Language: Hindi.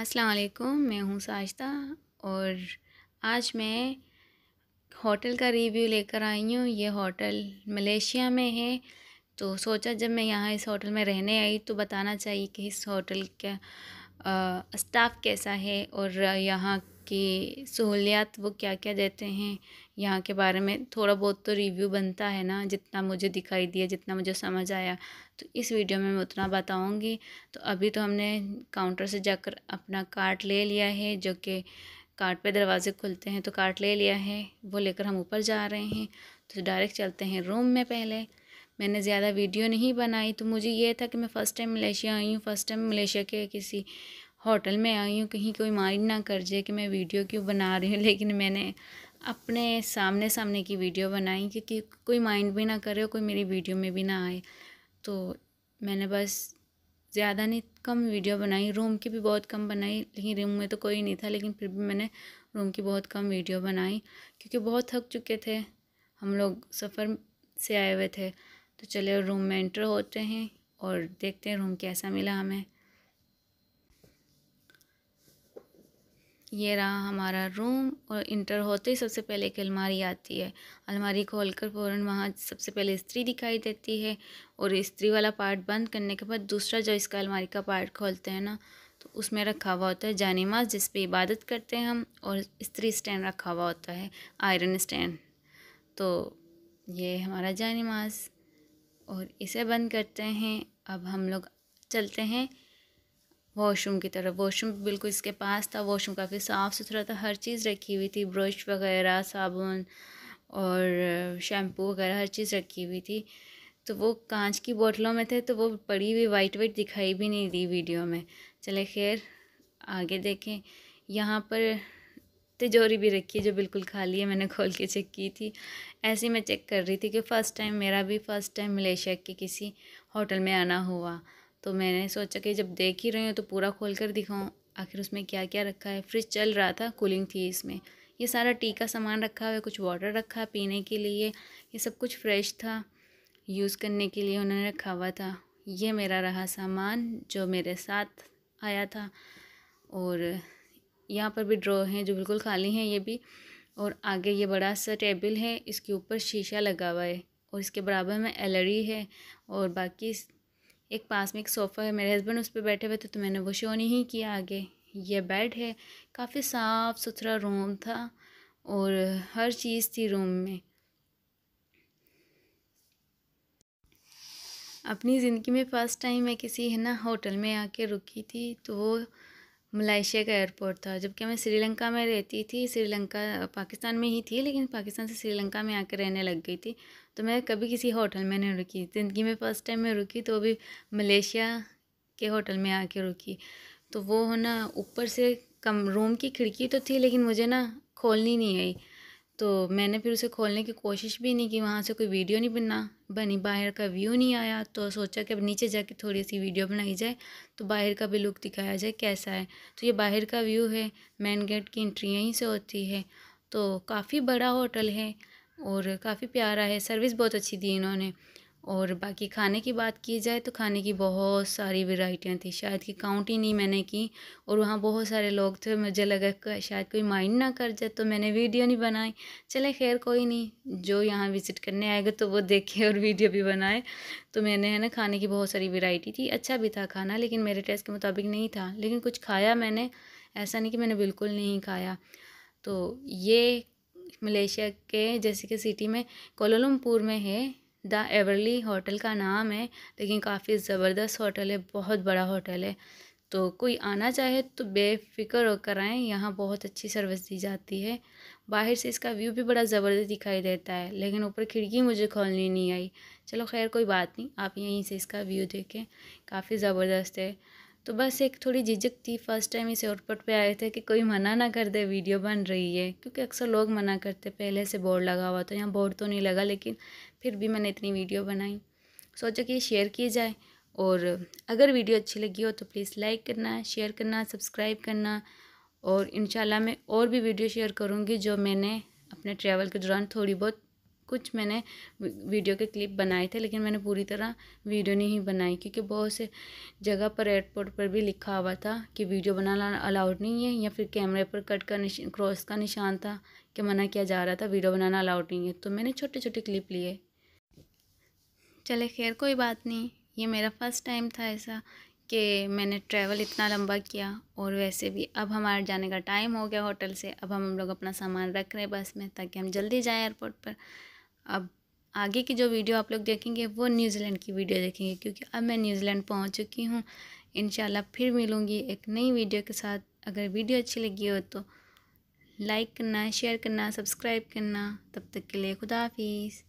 अस्सलाम वालेकुम मैं हूँ साजिदा और आज मैं होटल का रिव्यू लेकर आई हूँ ये होटल मलेशिया में है तो सोचा जब मैं यहाँ इस होटल में रहने आई तो बताना चाहिए कि इस होटल का स्टाफ कैसा है और यहाँ की सहूलियात वो क्या क्या देते हैं यहाँ के बारे में थोड़ा बहुत तो रिव्यू बनता है ना जितना मुझे दिखाई दिया जितना मुझे समझ आया तो इस वीडियो में मैं उतना बताऊँगी तो अभी तो हमने काउंटर से जाकर अपना कार्ट ले लिया है जो कि कार्ट पे दरवाजे खुलते हैं तो कार्ट ले लिया है वो लेकर हम ऊपर जा रहे हैं तो डायरेक्ट चलते हैं रूम में पहले मैंने ज़्यादा वीडियो नहीं बनाई तो मुझे ये था कि मैं फ़र्स्ट टाइम मलेशिया आई हूँ फ़र्स्ट टाइम मलेशिया के किसी होटल में आई हूँ कहीं कोई माइंड ना कर जाए कि मैं वीडियो क्यों बना रही हूँ लेकिन मैंने अपने सामने सामने की वीडियो बनाई क्योंकि कोई माइंड भी ना करे और कोई मेरी वीडियो में भी ना आए तो मैंने बस ज़्यादा नहीं कम वीडियो बनाई रूम की भी बहुत कम बनाई लेकिन रूम में तो कोई नहीं था लेकिन फिर भी मैंने रूम की बहुत कम वीडियो बनाई क्योंकि बहुत थक चुके थे हम लोग सफ़र से आए हुए थे तो चले रूम में एंटर होते हैं और देखते हैं रूम कैसा मिला हमें ये रहा हमारा रूम और इंटर होते ही सबसे पहले एक अलमारी आती है अलमारी खोल कर फ़ौरन वहाँ सबसे पहले स्त्री दिखाई देती है और स्त्री वाला पार्ट बंद करने के बाद दूसरा जो इसका अलमारी का पार्ट खोलते हैं ना तो उसमें रखा हुआ होता है माज जिस पे इबादत करते हैं हम और इस्त्री स्टैंड रखा हुआ होता है आयरन स्टैंड तो ये हमारा माज और इसे बंद करते हैं अब हम लोग चलते हैं वॉशरूम की तरफ वॉशरूम बिल्कुल इसके पास था वॉशरूम काफ़ी साफ़ सुथरा था हर चीज़ रखी हुई थी ब्रश वगैरह साबुन और शैम्पू वगैरह हर चीज़ रखी हुई थी तो वो कांच की बोतलों में थे तो वो पड़ी हुई वाइट वाइट दिखाई भी नहीं दी वीडियो में चले खैर आगे देखें यहाँ पर तिजोरी भी रखी है जो बिल्कुल खाली है मैंने खोल के चेक की थी ऐसे मैं चेक कर रही थी कि फ़र्स्ट टाइम मेरा भी फ़र्स्ट टाइम मलेशिया के किसी होटल में आना हुआ तो मैंने सोचा कि जब देख ही रही हूँ तो पूरा खोल कर दिखाऊँ आखिर उसमें क्या क्या रखा है फ्रिज चल रहा था कूलिंग थी इसमें ये सारा टी का सामान रखा हुआ है कुछ वाटर रखा पीने के लिए ये सब कुछ फ्रेश था यूज़ करने के लिए उन्होंने रखा हुआ था ये मेरा रहा सामान जो मेरे साथ आया था और यहाँ पर भी ड्रॉ हैं जो बिल्कुल खाली हैं ये भी और आगे ये बड़ा सा टेबल है इसके ऊपर शीशा लगा हुआ है और इसके बराबर में एलरी है और बाकी एक पास में एक सोफ़ा है मेरे हस्बैंड उस पर बैठे हुए थे तो मैंने वो शो नहीं किया आगे ये बेड है काफ़ी साफ़ सुथरा रूम था और हर चीज़ थी रूम में अपनी ज़िंदगी में फ़र्स्ट टाइम मैं किसी है ना होटल में आके रुकी थी तो वो मलाइशिया का एयरपोर्ट था जबकि मैं श्रीलंका में रहती थी श्रीलंका पाकिस्तान में ही थी लेकिन पाकिस्तान से श्रीलंका में आकर रहने लग गई थी तो मैं कभी किसी होटल में नहीं रुकी ज़िंदगी में फ़र्स्ट टाइम मैं रुकी तो अभी मलेशिया के होटल में आके रुकी तो वो ना ऊपर से कम रूम की खिड़की तो थी लेकिन मुझे ना खोलनी नहीं आई तो मैंने फिर उसे खोलने की कोशिश भी नहीं की वहाँ से कोई वीडियो नहीं बना बनी बाहर का व्यू नहीं आया तो सोचा कि अब नीचे जाके थोड़ी सी वीडियो बनाई जाए तो बाहर का भी लुक दिखाया जाए कैसा है तो ये बाहर का व्यू है मेन गेट की एंट्री यहीं से होती है तो काफ़ी बड़ा होटल है और काफ़ी प्यारा है सर्विस बहुत अच्छी दी इन्होंने और बाकी खाने की बात की जाए तो खाने की बहुत सारी वेराइटियाँ थी शायद कि काउंट ही नहीं मैंने की और वहाँ बहुत सारे लोग थे मुझे लगा शायद कोई माइंड ना कर जाए तो मैंने वीडियो नहीं बनाई चले खैर कोई नहीं जो यहाँ विज़िट करने आएगा तो वो देखे और वीडियो भी बनाए तो मैंने है ना खाने की बहुत सारी वेराइटी थी अच्छा भी था खाना लेकिन मेरे टेस्ट के मुताबिक नहीं था लेकिन कुछ खाया मैंने ऐसा नहीं कि मैंने बिल्कुल नहीं खाया तो ये मलेशिया के जैसे कि सिटी में कोलमपुर में है द एवरली होटल का नाम है लेकिन काफ़ी ज़बरदस्त होटल है बहुत बड़ा होटल है तो कोई आना चाहे तो बेफिक्र होकर आएँ यहाँ बहुत अच्छी सर्विस दी जाती है बाहर से इसका व्यू भी बड़ा ज़बरदस्त दिखाई देता है लेकिन ऊपर खिड़की मुझे खोलनी नहीं आई चलो खैर कोई बात नहीं आप यहीं से इसका व्यू देखें काफ़ी ज़बरदस्त है तो बस एक थोड़ी झिझक थी फर्स्ट टाइम इस एयरपोर्ट पे आए थे कि कोई मना ना कर दे वीडियो बन रही है क्योंकि अक्सर लोग मना करते पहले से बोर्ड लगा हुआ तो यहाँ बोर्ड तो नहीं लगा लेकिन फिर भी मैंने इतनी वीडियो बनाई सोचा कि शेयर की जाए और अगर वीडियो अच्छी लगी हो तो प्लीज़ लाइक करना शेयर करना सब्सक्राइब करना और इन मैं और भी वीडियो शेयर करूँगी जो मैंने अपने ट्रैवल के दौरान थोड़ी बहुत कुछ मैंने वीडियो के क्लिप बनाए थे लेकिन मैंने पूरी तरह वीडियो नहीं बनाई क्योंकि बहुत से जगह पर एयरपोर्ट पर भी लिखा हुआ था कि वीडियो बनाना अलाउड नहीं है या फिर कैमरे पर कट का निशान क्रॉस का निशान था कि मना किया जा रहा था वीडियो बनाना अलाउड नहीं है तो मैंने छोटे छोटे क्लिप लिए चले खैर कोई बात नहीं ये मेरा फर्स्ट टाइम था ऐसा कि मैंने ट्रैवल इतना लंबा किया और वैसे भी अब हमारे जाने का टाइम हो गया होटल से अब हम लोग अपना सामान रख रहे हैं बस में ताकि हम जल्दी जाएं एयरपोर्ट पर अब आगे की जो वीडियो आप लोग देखेंगे वो न्यूजीलैंड की वीडियो देखेंगे क्योंकि अब मैं न्यूजीलैंड पहुंच चुकी हूँ इन फिर मिलूंगी एक नई वीडियो के साथ अगर वीडियो अच्छी लगी हो तो लाइक करना शेयर करना सब्सक्राइब करना तब तक के लिए खुदाफिज़